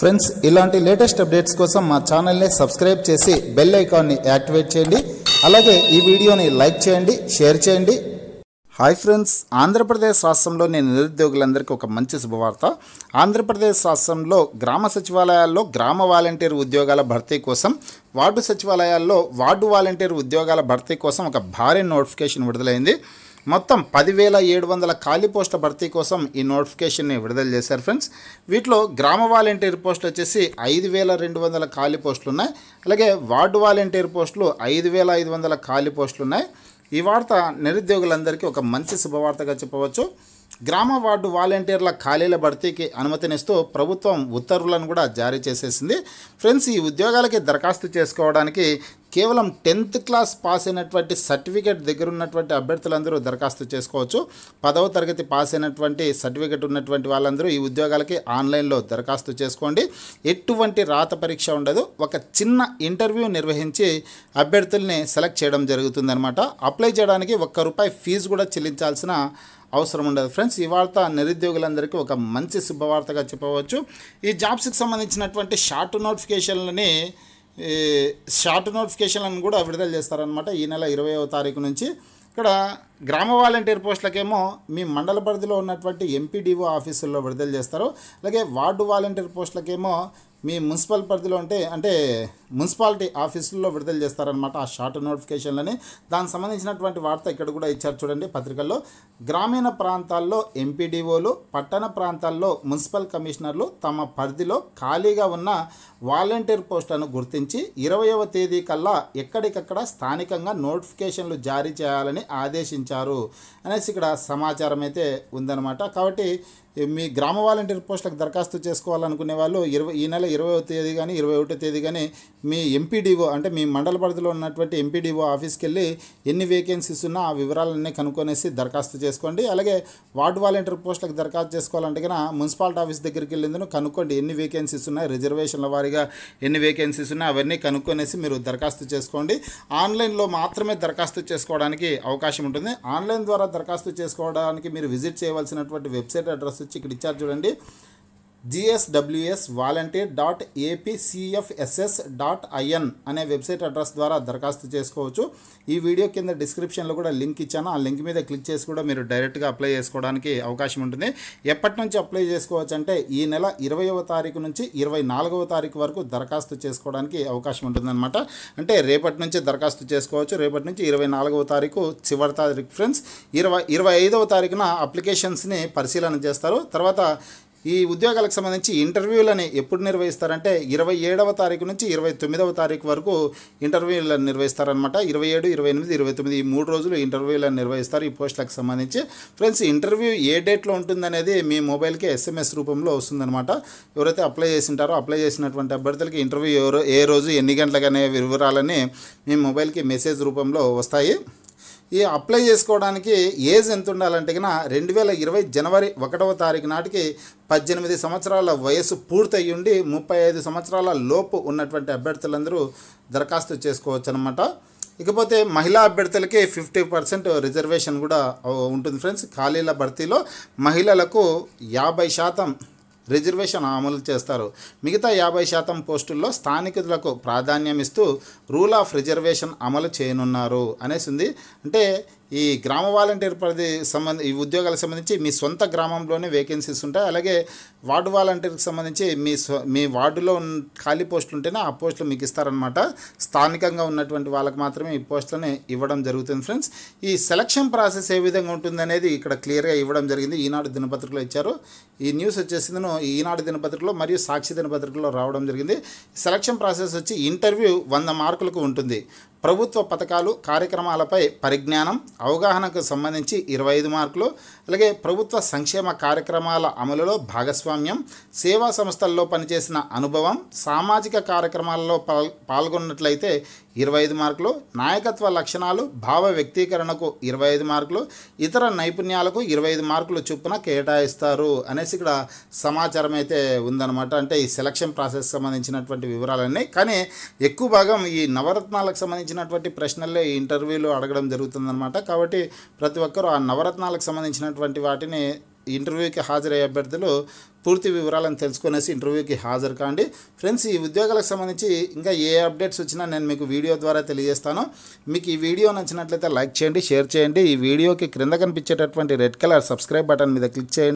friends ఇలాంటి latest updates కోసం మా ఛానల్ని సబ్స్క్రైబ్ చేసి బెల్ ఐకాన్ని యాక్టివేట్ చేయండి అలాగే ఈ వీడియోని లైక్ చేయండి షేర్ చేయండి హాయ్ ఫ్రెండ్స్ ఆంధ్రప్రదేశ్ రాష్ట్రంలో నేను నిరుద్యోగులందరికీ ఒక మంచి శుభవార్త ఆంధ్రప్రదేశ్ రాష్ట్రంలో గ్రామ సచివాలయాల్లో గ్రామ వాలంటీర్ ఉద్యోగాల భర్తీ కోసం వార్డు సచివాలయాల్లో వార్డు వాలంటీర్ ఉద్యోగాల భర్తీ కోసం ఒక భారీ నోటిఫికేషన్ విడుదలైంది మొత్తం పదివేల ఏడు వందల ఖాళీ పోస్టుల భర్తీ కోసం ఈ నోటిఫికేషన్ని విడుదల చేశారు ఫ్రెండ్స్ వీటిలో గ్రామ వాలంటీర్ పోస్టులు వచ్చేసి ఐదు వేల రెండు వందల ఖాళీ పోస్టులు ఉన్నాయి అలాగే వార్డు వాలంటీర్ పోస్టులు ఐదు వేల ఐదు వందల ఖాళీ పోస్టులు ఉన్నాయి ఈ వార్త నిరుద్యోగులందరికీ ఒక మంచి శుభవార్తగా చెప్పవచ్చు గ్రామ వార్డు వాలంటీర్ల ఖాళీల భర్తీకి అనుమతినిస్తూ ప్రభుత్వం ఉత్తర్వులను కూడా జారీ చేసేసింది ఫ్రెండ్స్ ఈ ఉద్యోగాలకి దరఖాస్తు చేసుకోవడానికి కేవలం టెన్త్ క్లాస్ పాస్ అయినటువంటి సర్టిఫికేట్ దగ్గర ఉన్నటువంటి అభ్యర్థులందరూ దరఖాస్తు చేసుకోవచ్చు పదవ తరగతి పాస్ అయినటువంటి సర్టిఫికేట్ ఉన్నటువంటి వాళ్ళందరూ ఈ ఉద్యోగాలకి ఆన్లైన్లో దరఖాస్తు చేసుకోండి ఎటువంటి రాత పరీక్ష ఉండదు ఒక చిన్న ఇంటర్వ్యూ నిర్వహించి అభ్యర్థుల్ని సెలెక్ట్ చేయడం జరుగుతుందనమాట అప్లై చేయడానికి ఒక్క రూపాయి ఫీజు కూడా చెల్లించాల్సిన అవసరం ఉండదు ఫ్రెండ్స్ ఈ వార్త నిరుద్యోగులందరికీ ఒక మంచి శుభవార్తగా చెప్పవచ్చు ఈ జాబ్స్కి సంబంధించినటువంటి షార్ట్ నోటిఫికేషన్లని షార్ట్ నోటిఫికేషన్లను కూడా విడుదల చేస్తారనమాట ఈ నెల ఇరవయవ తారీఖు నుంచి ఇక్కడ గ్రామ వాలంటీర్ పోస్టులకేమో మీ మండల పరిధిలో ఉన్నటువంటి ఎంపీడీఓ ఆఫీసుల్లో విడుదల చేస్తారు అలాగే వార్డు వాలంటీర్ పోస్టులకేమో మీ మున్సిపల్ పరిధిలో ఉంటే అంటే మున్సిపాలిటీ ఆఫీసుల్లో విడుదల చేస్తారనమాట ఆ షార్ట్ నోటిఫికేషన్లని దానికి సంబంధించినటువంటి వార్త ఇక్కడ కూడా ఇచ్చారు చూడండి పత్రికల్లో గ్రామీణ ప్రాంతాల్లో ఎంపీడీఓలు పట్టణ ప్రాంతాల్లో మున్సిపల్ కమిషనర్లు తమ పరిధిలో ఖాళీగా ఉన్న వాలంటీర్ పోస్టులను గుర్తించి ఇరవయవ తేదీ కల్లా ఎక్కడికక్కడ స్థానికంగా నోటిఫికేషన్లు జారీ చేయాలని ఆదేశించారు ఉంచారు అనేసి ఇక్కడ సమాచారం అయితే ఉందన్నమాట కాబట్టి మీ గ్రామ వాలంటీర్ పోస్టులకు దరఖాస్తు చేసుకోవాలనుకునే వాళ్ళు ఇరవై ఈ నెల ఇరవై తేదీ కానీ ఇరవై ఒకటో తేదీ కానీ మీ ఎంపీడీఓ అంటే మీ మండల పరిధిలో ఉన్నటువంటి ఎంపీడీఓ ఆఫీస్కి వెళ్ళి ఎన్ని వేకెన్సీస్ ఉన్నా ఆ వివరాలన్నీ కనుక్కొనేసి దరఖాస్తు చేసుకోండి అలాగే వార్డు వాలంటీర్ పోస్టులకు దరఖాస్తు చేసుకోవాలంటే కన్నా మున్సిపాలిటీ ఆఫీస్ దగ్గరికి వెళ్ళేందుకు కనుక్కోండి ఎన్ని వేకెన్సీస్ ఉన్నాయి రిజర్వేషన్ల వారీగా ఎన్ని వేకెన్సీస్ ఉన్నాయి అవన్నీ కనుక్కొనేసి మీరు దరఖాస్తు చేసుకోండి ఆన్లైన్లో మాత్రమే దరఖాస్తు చేసుకోవడానికి అవకాశం ఉంటుంది ఆన్లైన్ ద్వారా దరఖాస్తు చేసుకోవడానికి మీరు విజిట్ చేయవలసినటువంటి వెబ్సైట్ అడ్రస్ వచ్చి ఇక్కడ ఇచ్చారు చూడండి GSWS volunteer dot APCFSS dot IN అనే వెబ్సైట్ అడ్రస్ ద్వారా దరఖాస్తు చేసుకోవచ్చు ఈ వీడియో కింద డిస్క్రిప్షన్లో కూడా లింక్ ఇచ్చాను ఆ లింక్ మీద క్లిక్ చేసి కూడా మీరు డైరెక్ట్గా అప్లై చేసుకోవడానికి అవకాశం ఉంటుంది ఎప్పటి నుంచి అప్లై చేసుకోవచ్చు అంటే ఈ నెల ఇరవయవ తారీఖు నుంచి ఇరవై నాలుగవ తారీఖు వరకు దరఖాస్తు చేసుకోవడానికి అవకాశం ఉంటుందన్నమాట అంటే రేపటి నుంచి దరఖాస్తు చేసుకోవచ్చు రేపటి నుంచి ఇరవై నాలుగవ తారీఖు చివరి తారీఖు ఫ్రెండ్స్ ఇరవై ఇరవై ఐదవ తారీఖున అప్లికేషన్స్ని పరిశీలన చేస్తారు తర్వాత ఈ ఉద్యోగాలకు సంబంధించి ఇంటర్వ్యూలని ఎప్పుడు నిర్వహిస్తారంటే ఇరవై ఏడవ తారీఖు నుంచి ఇరవై తొమ్మిదవ తారీఖు వరకు ఇంటర్వ్యూలను నిర్వహిస్తారనమాట ఇరవై ఏడు ఇరవై ఎనిమిది ఇరవై తొమ్మిది ఈ మూడు రోజులు ఇంటర్వ్యూలను నిర్వహిస్తారు ఈ పోస్టులకు సంబంధించి ఫ్రెండ్స్ ఇంటర్వ్యూ ఏ డేట్లో ఉంటుందనేది మీ మొబైల్కి ఎస్ఎంఎస్ రూపంలో వస్తుందన్నమాట ఎవరైతే అప్లై చేసి ఉంటారో అప్లై చేసినటువంటి అభ్యర్థులకి ఇంటర్వ్యూ ఏ రోజు ఎన్ని గంటలకనే వివరాలని మీ మొబైల్కి మెసేజ్ రూపంలో వస్తాయి ఈ అప్లై చేసుకోవడానికి ఏజ్ ఎంత ఉండాలంటే కన్నా రెండు వేల ఇరవై జనవరి ఒకటవ తారీఖు నాటికి పద్దెనిమిది సంవత్సరాల వయసు పూర్తయి ఉండి ముప్పై ఐదు సంవత్సరాల లోపు ఉన్నటువంటి అభ్యర్థులందరూ దరఖాస్తు చేసుకోవచ్చు అనమాట ఇకపోతే మహిళా అభ్యర్థులకి ఫిఫ్టీ పర్సెంట్ రిజర్వేషన్ కూడా ఉంటుంది ఫ్రెండ్స్ ఖాళీల భర్తీలో మహిళలకు యాభై శాతం రిజర్వేషన్ అమలు చేస్తారు మిగతా యాభై శాతం పోస్టుల్లో స్థానికులకు ప్రాధాన్యం ఇస్తూ రూల్ ఆఫ్ రిజర్వేషన్ అమలు చేయనున్నారు అనేసింది అంటే ఈ గ్రామ వాలంటీర్ పరిధి సంబంధ ఈ ఉద్యోగాలకు సంబంధించి మీ సొంత గ్రామంలోనే వేకెన్సీస్ ఉంటాయి అలాగే వార్డు వాలంటీర్కి సంబంధించి మీ మీ వార్డులో ఖాళీ పోస్టులు ఉంటేనే ఆ పోస్టులు మీకు ఇస్తారనమాట స్థానికంగా ఉన్నటువంటి వాళ్ళకి మాత్రమే ఈ పోస్టులని ఇవ్వడం జరుగుతుంది ఫ్రెండ్స్ ఈ సెలక్షన్ ప్రాసెస్ ఏ విధంగా ఉంటుందనేది ఇక్కడ క్లియర్గా ఇవ్వడం జరిగింది ఈనాడు దినపత్రికలో ఇచ్చారు ఈ న్యూస్ వచ్చేసి ఈనాడు దినపత్రికలో మరియు సాక్షి దినపత్రికలో రావడం జరిగింది సెలక్షన్ ప్రాసెస్ వచ్చి ఇంటర్వ్యూ వంద మార్కులకు ఉంటుంది ప్రభుత్వ పథకాలు కార్యక్రమాలపై పరిజ్ఞానం అవగాహనకు సంబంధించి ఇరవై ఐదు మార్కులు అలాగే ప్రభుత్వ సంక్షేమ కార్యక్రమాల అమలులో భాగస్వామ్యం సేవా సంస్థల్లో పనిచేసిన అనుభవం సామాజిక కార్యక్రమాలలో పాల్గొన్నట్లయితే ఇరవై ఐదు మార్కులు నాయకత్వ లక్షణాలు భావ వ్యక్తీకరణకు ఇరవై ఐదు మార్కులు ఇతర నైపుణ్యాలకు ఇరవై ఐదు మార్కులు చొప్పున కేటాయిస్తారు అనేసి ఇక్కడ సమాచారం అయితే ఉందన్నమాట అంటే ఈ సెలక్షన్ ప్రాసెస్ సంబంధించినటువంటి వివరాలన్నీ కానీ ఎక్కువ భాగం ఈ నవరత్నాలకు సంబంధించి సంబంధించినటువంటి ప్రశ్నలే ఈ ఇంటర్వ్యూలో అడగడం జరుగుతుందన్నమాట కాబట్టి ప్రతి ఒక్కరూ ఆ నవరత్నాలకు సంబంధించినటువంటి వాటిని ఇంటర్వ్యూకి హాజరయ్యే అభ్యర్థులు పూర్తి వివరాలను తెలుసుకునేసి ఇంటర్వ్యూకి హాజరు కాండి ఫ్రెండ్స్ ఈ ఉద్యోగాలకు సంబంధించి ఇంకా ఏ అప్డేట్స్ వచ్చినా నేను మీకు వీడియో ద్వారా తెలియజేస్తాను మీకు ఈ వీడియో నచ్చినట్లయితే లైక్ చేయండి షేర్ చేయండి ఈ వీడియోకి క్రింద కనిపించేటటువంటి రెడ్ కలర్ సబ్స్క్రైబ్ బటన్ మీద క్లిక్ చేయండి